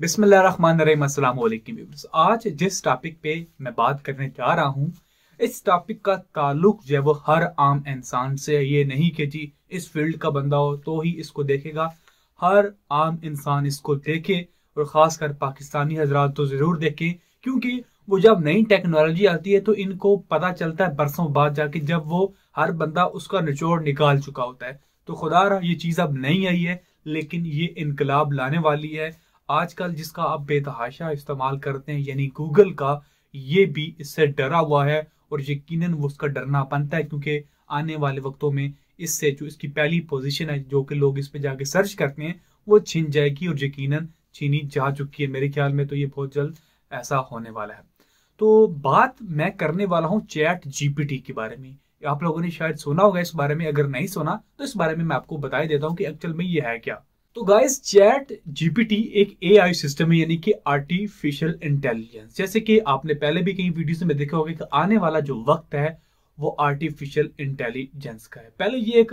बिस्मिल्लाम viewers आज जिस topic पे मैं बात करने जा रहा हूँ इस टॉपिक का ताल्लुक जो है वो हर आम इंसान से ये नहीं कि जी इस फील्ड का बंदा हो तो ही इसको देखेगा हर आम इंसान इसको देखे और ख़ासकर पाकिस्तानी हजरात तो ज़रूर देखें क्योंकि वो जब नई टेक्नोलॉजी आती है तो इनको पता चलता है बरसों बाद जाके जब वो हर बंदा उसका निचोड़ निकाल चुका होता है तो खुदा रहा ये चीज़ अब नहीं आई है लेकिन ये इनकलाब लाने वाली है आजकल जिसका आप बेतहाशा इस्तेमाल करते हैं यानी गूगल का ये भी इससे डरा हुआ है और यकीन वो उसका डरना बनता है क्योंकि आने वाले वक्तों में इससे जो इसकी पहली पोजीशन है जो कि लोग इस पर जाके सर्च करते हैं वो छिन जाएगी और यकीन छीनी जा चुकी है मेरे ख्याल में तो ये बहुत जल्द ऐसा होने वाला है तो बात मैं करने वाला हूँ चैट जीपीटी के बारे में आप लोगों ने शायद सुना होगा इस बारे में अगर नहीं सुना तो इस बारे में मैं आपको बता देता हूँ कि एक्चुअल में ये है क्या तो गाइस चैट जीपीटी एक एआई सिस्टम है यानी कि आर्टिफिशियल इंटेलिजेंस जैसे कि आपने पहले भी कई वीडियोस में देखा होगा कि आने वाला जो वक्त है वो आर्टिफिशियल इंटेलिजेंस का है पहले ये एक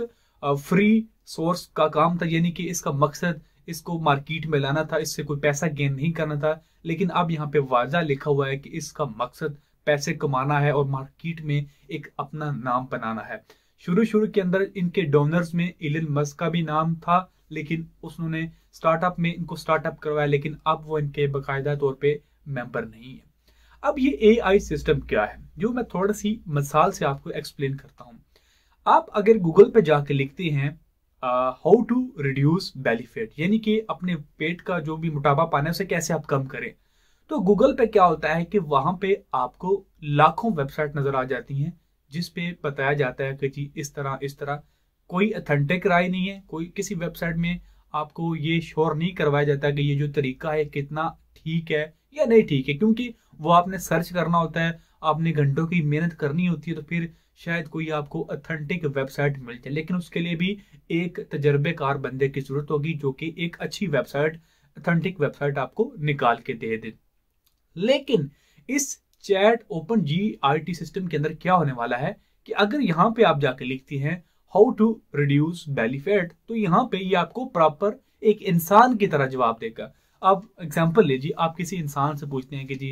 फ्री सोर्स का काम था यानी कि इसका मकसद इसको मार्केट में लाना था इससे कोई पैसा गेन नहीं करना था लेकिन अब यहाँ पे वाजा लिखा हुआ है कि इसका मकसद पैसे कमाना है और मार्केट में एक अपना नाम बनाना है शुरू शुरू के अंदर इनके डोनर्स में इलिन मस्क का भी नाम था लेकिन उन्होंने स्टार्टअप में इनको स्टार्टअप करवाया लेकिन अब वो इनके बाकायदा तौर पे मेंबर नहीं है अब ये एआई सिस्टम क्या है जो मैं थोड़ा सी मिसाल से आपको एक्सप्लेन करता हूँ आप अगर गूगल पे जाके लिखते हैं हाउ टू रिड्यूस बेनिफिट यानी कि अपने पेट का जो भी मोटापा पाना है उसे कैसे आप कम करें तो गूगल पे क्या होता है कि वहां पे आपको लाखों वेबसाइट नज़र आ जाती हैं जिस पे बताया जाता है कि जी इस तरह इस तरह कोई अथेंटिक राय नहीं है कोई किसी वेबसाइट में आपको ये श्योर नहीं करवाया जाता कि ये जो तरीका है कितना ठीक है या नहीं ठीक है क्योंकि वो आपने सर्च करना होता है आपने घंटों की मेहनत करनी होती है तो फिर शायद कोई आपको अथेंटिक वेबसाइट मिल जाए लेकिन उसके लिए भी एक तजर्बेकार बंदे की जरूरत होगी जो कि एक अच्छी वेबसाइट अथेंटिक वेबसाइट आपको निकाल के दे दे लेकिन इस chat open G T system के अंदर क्या होने वाला है कि अगर यहाँ पे आप जाके लिखती हैं how to reduce belly fat तो यहाँ पे ये आपको प्रॉपर एक इंसान की तरह जवाब देगा अब एग्जाम्पल लीजिए आप किसी इंसान से पूछते हैं कि जी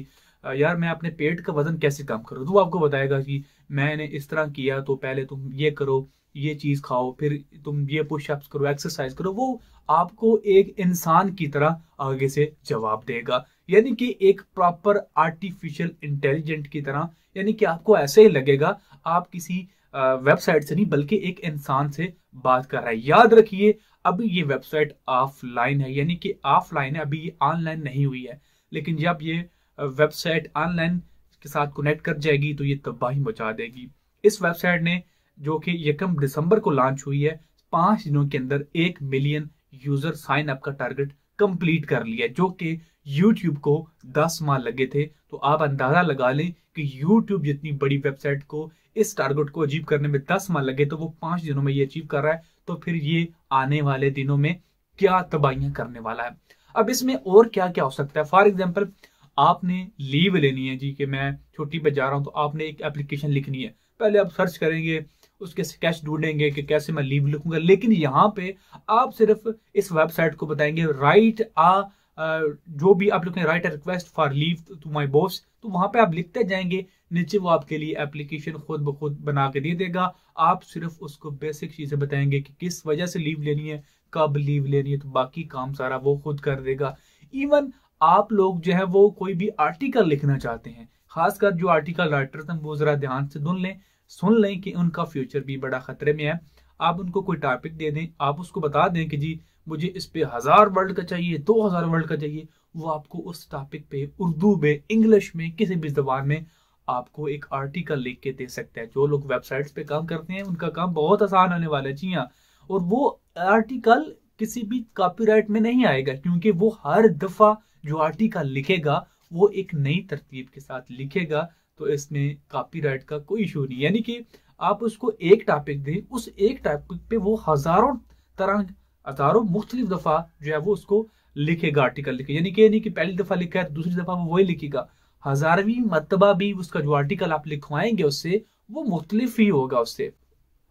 यार मैं अपने पेट का वजन कैसे कम करूँ तो वो आपको बताएगा कि मैंने इस तरह किया तो पहले तुम ये करो ये चीज़ खाओ फिर तुम ये पुशअप्स करो एक्सरसाइज करो वो आपको एक इंसान की तरह आगे से जवाब देगा यानी कि एक प्रॉपर आर्टिफिशियल इंटेलिजेंट की तरह यानी कि आपको ऐसे ही लगेगा आप किसी वेबसाइट से नहीं बल्कि एक इंसान से बात कर रहा है याद रखिए अभी ये वेबसाइट ऑफलाइन है यानी कि ऑफलाइन है अभी ये ऑनलाइन नहीं हुई है लेकिन जब ये वेबसाइट ऑनलाइन के साथ कनेक्ट कर जाएगी तो ये तबाही मचा देगी इस वेबसाइट ने जो कि यकम दिसंबर को लॉन्च हुई है पांच दिनों के अंदर एक मिलियन यूजर साइन अप का टारगेट कंप्लीट कर लिया जो कि यूट्यूब को दस माह लगे थे तो आप अंदाजा लगा लें कि यूट्यूब जितनी बड़ी वेबसाइट को इस टारगेट को अचीव करने में दस माह लगे तो वो पांच दिनों में ये अचीव कर रहा है तो फिर ये आने वाले दिनों में क्या तबाहियां करने वाला है अब इसमें और क्या क्या हो सकता है फॉर एग्जाम्पल आपने लीव लेनी है जी कि मैं छुट्टी पे जा रहा हूँ तो आपने एक एप्लीकेशन लिखनी है पहले आप सर्च करेंगे उसके स्केच ढूंढेंगे कि कैसे मैं लीव लिखूंगा लेकिन यहाँ पे आप सिर्फ इस वेबसाइट को बताएंगे राइट आ जो भी आप हैं write request for leave to my boss तो वहां पे आप लिखते जाएंगे नीचे वो आपके लिए एप्लीकेशन खुद ब खुद बना के दे देगा आप सिर्फ उसको बेसिक चीज़ें बताएंगे कि किस वजह से लीव लेनी है कब लीव लेनी है तो बाकी काम सारा वो खुद कर देगा इवन आप लोग जो है वो कोई भी आर्टिकल लिखना चाहते हैं खासकर जो आर्टिकल राइटर्स हैं वो ज़रा ध्यान से धुन लें सुन लें कि उनका फ्यूचर भी बड़ा खतरे में है आप उनको कोई टॉपिक दे दें आप उसको बता दें कि जी मुझे इस पे हज़ार वर्ल्ड का चाहिए दो हज़ार वर्ल्ड का चाहिए वो आपको उस टॉपिक पे उर्दू में इंग्लिश में किसी भी जबान में आपको एक आर्टिकल लिख के दे सकते हैं जो लोग वेबसाइट्स पे काम करते हैं उनका काम बहुत आसान होने वाला है जी हाँ और वो आर्टिकल किसी भी कॉपीराइट में नहीं आएगा क्योंकि वो हर दफ़ा जो आर्टिकल लिखेगा वो एक नई तरतीब के साथ लिखेगा तो इसमें कॉपीराइट का कोई इशू नहीं यानी कि आप उसको एक टॉपिक दें उस एक टॉपिक पे वो हजारों तरह हजारों मुख्तलिफ दफ़ा जो है वो उसको लिखेगा आर्टिकल लिखे यानी कि यानी कि पहली दफ़ा लिखा है तो दूसरी दफ़ा वो वही लिखेगा हजारवीं मरतबा भी उसका जो आर्टिकल आप लिखवाएंगे उससे वो मुख्तलिफ ही होगा उससे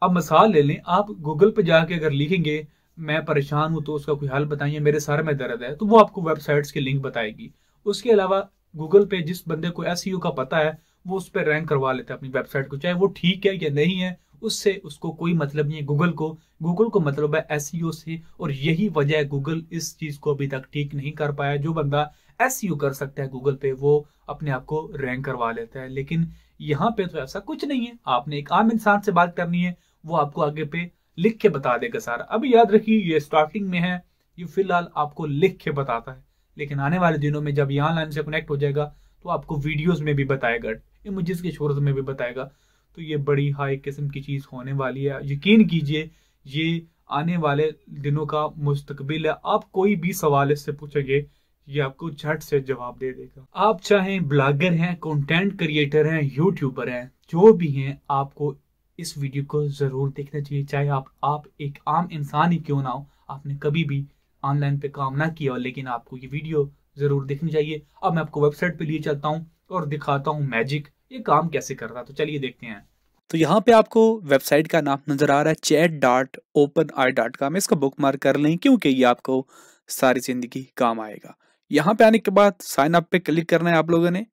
अब मिसाल ले लें आप गूगल पर जाके अगर लिखेंगे मैं परेशान हूँ तो उसका कोई हल बताइए मेरे सर में दर्द है तो वो आपको वेबसाइट्स के लिंक बताएगी उसके अलावा गूगल पे जिस बंदे को एस e का पता है वो उस पर रैंक करवा लेते हैं अपनी वेबसाइट को चाहे वो ठीक है या नहीं है उससे उसको कोई मतलब नहीं है गूगल को गूगल को मतलब है एस e से और यही वजह है गूगल इस चीज़ को अभी तक ठीक नहीं कर पाया जो बंदा एस e कर सकता है गूगल पे वो अपने आप को रैंक करवा लेता है लेकिन यहाँ पे तो ऐसा कुछ नहीं है आपने एक आम इंसान से बात करनी है वो आपको आगे पे लिख के बता देगा सारा अभी याद रखिए ये स्टार्टिंग में है ये फिलहाल आपको लिख के बताता है लेकिन आने वाले दिनों में जब ये ऑनलाइन से कनेक्ट हो जाएगा तो आपको वीडियोस में भी बताएगा इमेजेस की शोरत में भी बताएगा तो ये बड़ी हाई किस्म की चीज़ होने वाली है यकीन कीजिए ये आने वाले दिनों का मुस्तबिल है आप कोई भी सवाल इससे पूछेंगे ये आपको झट से जवाब दे देगा आप चाहे ब्लॉगर हैं कंटेंट क्रिएटर हैं यूट्यूबर हैं जो भी हैं आपको इस वीडियो को ज़रूर देखना चाहिए चाहे आप आप एक आम इंसान ही क्यों ना हो आपने कभी भी ऑनलाइन पे काम ना किया हो लेकिन आपको ये वीडियो ज़रूर देखनी चाहिए अब मैं आपको वेबसाइट पे लिए चलता हूँ और दिखाता हूँ मैजिक ये काम कैसे कर रहा तो चलिए देखते हैं तो यहाँ पे आपको वेबसाइट का नाम नज़र आ रहा है chat dot open AI dot com इसको बुक मार्क कर लें क्योंकि ये आपको सारी ज़िंदगी काम आएगा यहाँ पे आने के बाद साइन अप पे क्लिक करना है आप लोगों ने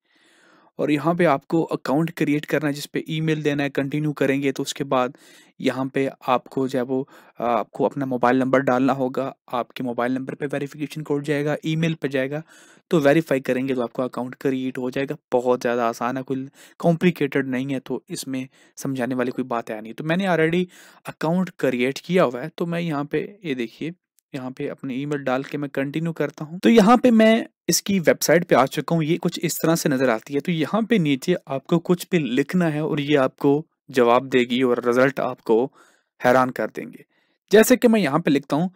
और यहाँ पे आपको अकाउंट क्रिएट करना है जिसपे ईमेल देना है कंटिन्यू करेंगे तो उसके बाद यहाँ पे आपको जो है वो आपको अपना मोबाइल नंबर डालना होगा आपके मोबाइल नंबर पे वेरिफिकेशन कोड जाएगा ईमेल पे जाएगा तो वेरीफाई करेंगे तो आपका अकाउंट क्रिएट हो जाएगा बहुत ज़्यादा आसान है कोई कॉम्प्लिकेटेड नहीं है तो इसमें समझाने वाली कोई बात है नहीं तो मैंने ऑलरेडी अकाउंट क्रिएट किया हुआ है तो मैं यहाँ पर ये देखिए यहाँ पे अपने ईमेल डाल के मैं कंटिन्यू करता हूँ तो यहाँ पे मैं इसकी वेबसाइट पे आ चुका हूँ ये कुछ इस तरह से नज़र आती है तो यहाँ पे नीचे आपको कुछ पे लिखना है और ये आपको जवाब देगी और रिजल्ट आपको हैरान कर देंगे जैसे कि मैं यहाँ पे लिखता हूँ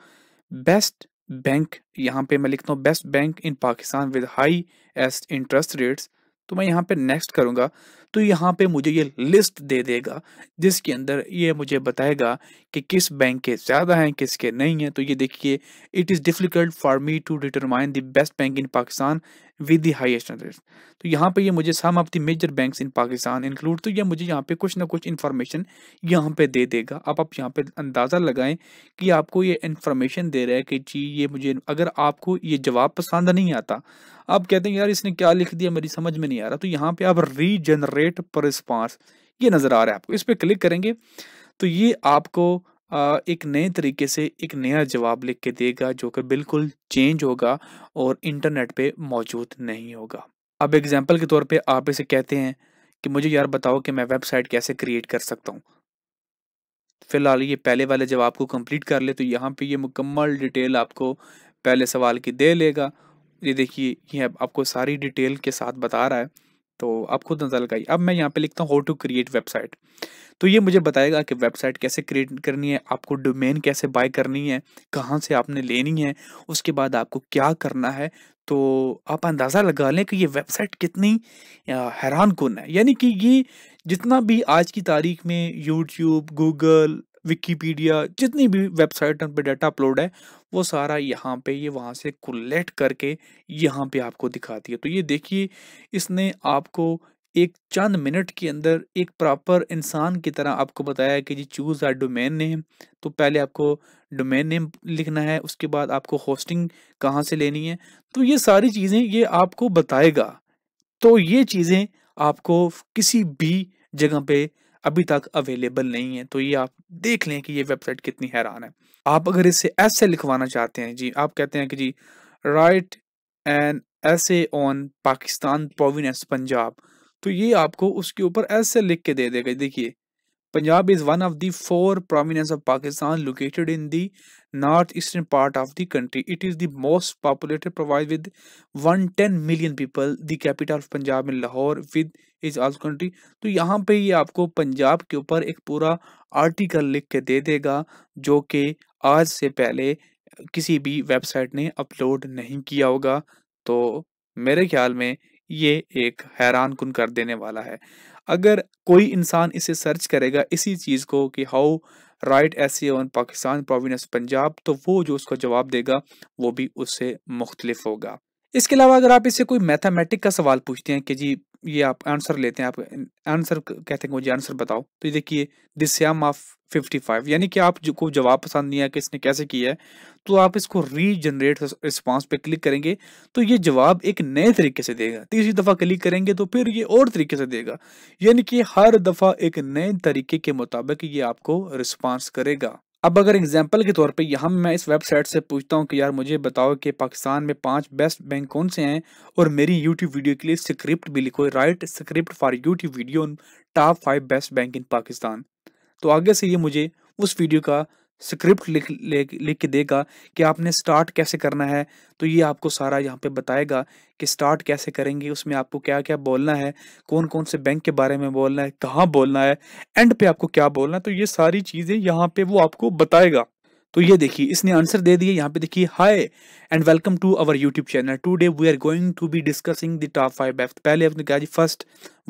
बेस्ट बैंक यहाँ पे मैं लिखता हूँ best bank in Pakistan with highest interest rates तो मैं यहाँ पे नेक्स्ट करूँगा तो यहाँ पे मुझे ये लिस्ट दे देगा जिसके अंदर ये मुझे बताएगा कि किस बैंक के ज़्यादा हैं किसके नहीं हैं तो ये देखिए it is difficult for me to determine the best bank in Pakistan with the highest rates तो यहाँ पे ये मुझे some of the major banks in Pakistan include तो ये मुझे यहाँ पे कुछ ना कुछ इन्फॉर्मेशन यहाँ पे दे देगा अब आप यहाँ पे अंदाज़ा लगाएं कि आपको ये इन्फॉर्मेशन दे रहा है कि जी ये मुझे अगर आपको ये जवाब पसंद नहीं आता आप कहते हैं यार इसने क्या लिख दिया मेरी समझ में नहीं आ रहा तो यहाँ पे आप रीजनरेट पर रिस्पॉन्स ये नज़र आ रहा है आपको इस पर क्लिक करेंगे तो ये आपको एक नए तरीके से एक नया जवाब लिख के देगा जो कि बिल्कुल चेंज होगा और इंटरनेट पे मौजूद नहीं होगा अब एग्जाम्पल के तौर पे आप इसे कहते हैं कि मुझे यार बताओ कि मैं वेबसाइट कैसे क्रिएट कर सकता हूँ फिलहाल ये पहले वाले जवाब को कंप्लीट कर ले तो यहाँ पे ये मुकम्मल डिटेल आपको पहले सवाल की दे लेगा ये देखिए ये आपको सारी डिटेल के साथ बता रहा है तो आप खुद नज़र लगाइए अब मैं यहाँ पे लिखता हूँ हाउ टू क्रिएट वेबसाइट तो ये मुझे बताएगा कि वेबसाइट कैसे क्रिएट करनी है आपको डोमेन कैसे बाय करनी है कहाँ से आपने लेनी है उसके बाद आपको क्या करना है तो आप अंदाज़ा लगा लें कि ये वेबसाइट कितनी हैरान कन है यानी कि ये जितना भी आज की तारीख में यूट्यूब गूगल विकीपीडिया जितनी भी वेबसाइट पर डाटा अपलोड है वो सारा यहाँ पे ये वहाँ से कुलेक्ट करके यहाँ पे आपको दिखाती है तो ये देखिए इसने आपको एक चंद मिनट के अंदर एक प्रॉपर इंसान की तरह आपको बताया कि जी चूज़ आर डोमेन नेम तो पहले आपको डोमेन नेम लिखना है उसके बाद आपको होस्टिंग कहाँ से लेनी है तो ये सारी चीज़ें ये आपको बताएगा तो ये चीज़ें आपको किसी भी जगह पर अभी तक अवेलेबल नहीं है तो ये आप देख लें कि ये वेबसाइट कितनी हैरान है आप अगर इसे ऐसे लिखवाना चाहते हैं जी आप कहते हैं कि जी write an essay on Pakistan province Punjab तो ये आपको उसके ऊपर ऐसे लिख के दे देगा देखिए Punjab is one of the four prominence of Pakistan located in the northeastern part of the country. It is the most populated province with 110 million people. The capital of Punjab in Lahore with is all country तो यहाँ पे ये आपको पंजाब के ऊपर एक पूरा article लिख के दे देगा जो कि आज से पहले किसी भी वेबसाइट ने अपलोड नहीं किया होगा तो मेरे ख्याल में ये एक हैरान कन कर देने वाला है अगर कोई इंसान इसे सर्च करेगा इसी चीज़ को कि how write essay on Pakistan province Punjab तो वो जो उसका जवाब देगा वो भी उससे मुख्तलिफ होगा इसके अलावा अगर आप इसे कोई मैथमेटिक का सवाल पूछते हैं कि जी ये आप आंसर लेते हैं आप आंसर कहते हैं मुझे आंसर बताओ तो ये देखिए this some of fifty five यानी कि आप को जवाब पसंद नहीं आया कि इसने कैसे किया है तो आप इसको रीजनरेट रिस्पॉन्स पे क्लिक करेंगे तो ये जवाब एक नए तरीके से देगा तीसरी दफ़ा क्लिक करेंगे तो फिर ये और तरीके से देगा यानी कि हर दफ़ा एक नए तरीके के मुताबिक ये आपको रिस्पॉन्स करेगा अब अगर एग्जाम्पल के तौर पे यहाँ मैं इस वेबसाइट से पूछता हूँ कि यार मुझे बताओ कि पाकिस्तान में पांच बेस्ट बैंक कौन से हैं और मेरी यूट्यूब वीडियो के लिए स्क्रिप्ट भी लिखो write script for YouTube video top five best bank in Pakistan तो आगे से ये मुझे उस वीडियो का स्क्रिप्ट लिख लिख के देगा कि आपने स्टार्ट कैसे करना है तो ये आपको सारा यहाँ पे बताएगा कि स्टार्ट कैसे करेंगे उसमें आपको क्या क्या बोलना है कौन कौन से बैंक के बारे में बोलना है कहाँ बोलना है एंड पे आपको क्या बोलना है तो ये सारी चीज़ें यहाँ पे वो आपको बताएगा तो ये देखिए इसने आंसर दे दिया यहाँ पे देखिए hi and welcome to our YouTube channel today we are going to be discussing the top five app पहले आपने कहा जी first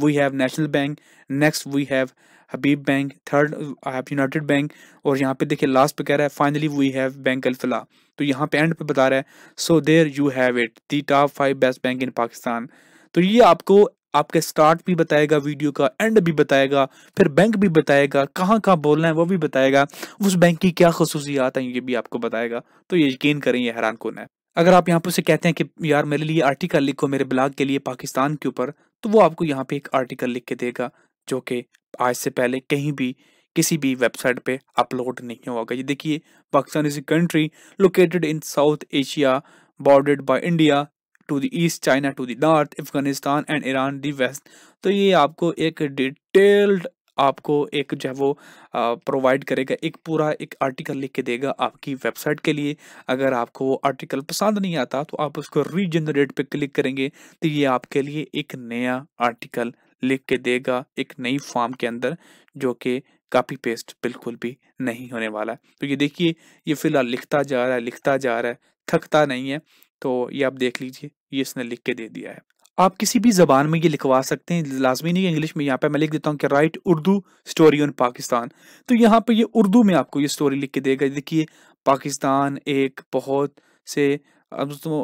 we have national bank next we have Habib bank third have united bank और यहाँ पे देखिए last पे कह रहा है finally we have bank Alfalah तो यहाँ पे एंड पे बता रहा है so there you have it the top five best bank in Pakistan तो ये आपको आपके स्टार्ट भी बताएगा वीडियो का एंड भी बताएगा फिर बैंक भी बताएगा कहाँ कहाँ बोलना है वो भी बताएगा उस बैंक की क्या खसूसियात हैं ये भी आपको बताएगा तो ये यकीन करें ये हैरान कौन है अगर आप यहाँ पर उसे कहते हैं कि यार मेरे लिए आर्टिकल लिखो मेरे ब्लॉग के लिए पाकिस्तान के ऊपर तो वो आपको यहाँ पे एक आर्टिकल लिख के देगा जो कि आज से पहले कहीं भी किसी भी वेबसाइट पे अपलोड नहीं होगा ये देखिए Pakistan is a country located in south Asia bordered by India to the east China to the north Afghanistan and Iran the west तो ये आपको एक डिटेल्ड आपको एक जो है वो प्रोवाइड करेगा एक पूरा एक आर्टिकल लिख के देगा आपकी वेबसाइट के लिए अगर आपको वो आर्टिकल पसंद नहीं आता तो आप उसको रीजनरेट पे क्लिक करेंगे तो ये आपके लिए एक नया आर्टिकल लिख के देगा एक नई फॉर्म के अंदर जो कि कापी पेस्ट बिल्कुल भी नहीं होने वाला है तो ये देखिए ये फिलहाल लिखता जा रहा है लिखता जा रहा है थकता नहीं है तो ये आप देख लीजिए ये इसने लिख के दे दिया है आप किसी भी जबान में ये लिखवा सकते हैं लाजमी नहीं इंग्लिश में यहाँ पे मैं लिख देता हूँ कि write Urdu story on Pakistan तो यहाँ पे ये उर्दू में आपको ये स्टोरी लिख के देगा देखिए पाकिस्तान एक बहुत से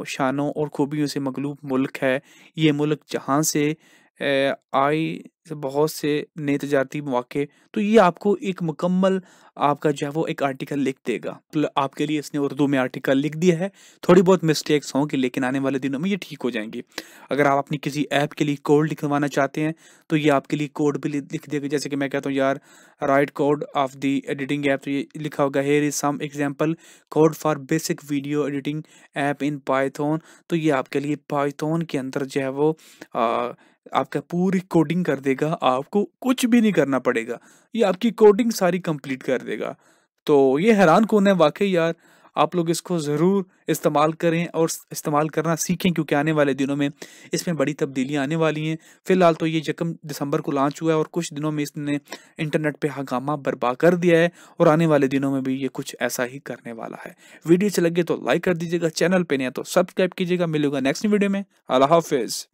शानों और खूबियों से मकलूब मुल्क है ये मुल्क जहाँ से अ, बहुत से नेत तजारती मौके तो ये आपको एक मुकम्मल आपका जो है वो एक आर्टिकल लिख देगा मतलब आपके लिए इसने उर्दू में आर्टिकल लिख दिया है थोड़ी बहुत मिस्टेक्स होंगी लेकिन आने वाले दिनों में ये ठीक हो जाएंगी अगर आप अपनी किसी ऐप के लिए कोड लिखवाना चाहते हैं तो ये आपके लिए कोड भी लिख देगा जैसे कि मैं कहता हूँ यार write code of the editing app तो ये लिखा होगा here is some example code for basic video editing app in Python तो ये आपके लिए पाइथोन के अंदर जो है वो आपका पूरी कोडिंग कर देगा आपको कुछ भी नहीं करना पड़ेगा ये आपकी कोडिंग सारी कंप्लीट कर देगा तो ये हैरान कौन है वाकई यार आप लोग इसको ज़रूर इस्तेमाल करें और इस्तेमाल करना सीखें क्योंकि आने वाले दिनों में इसमें बड़ी तब्दीलियां आने वाली हैं फ़िलहाल तो ये जकम दिसंबर को लॉन्च हुआ है और कुछ दिनों में इसने इंटरनेट पे हंगामा बर्बाद कर दिया है और आने वाले दिनों में भी ये कुछ ऐसा ही करने वाला है वीडियो अच्छे लगे तो लाइक कर दीजिएगा चैनल पर नहीं तो सब्सक्राइब कीजिएगा मिलेगा नेक्स्ट वीडियो में अल्लाह हाफिज़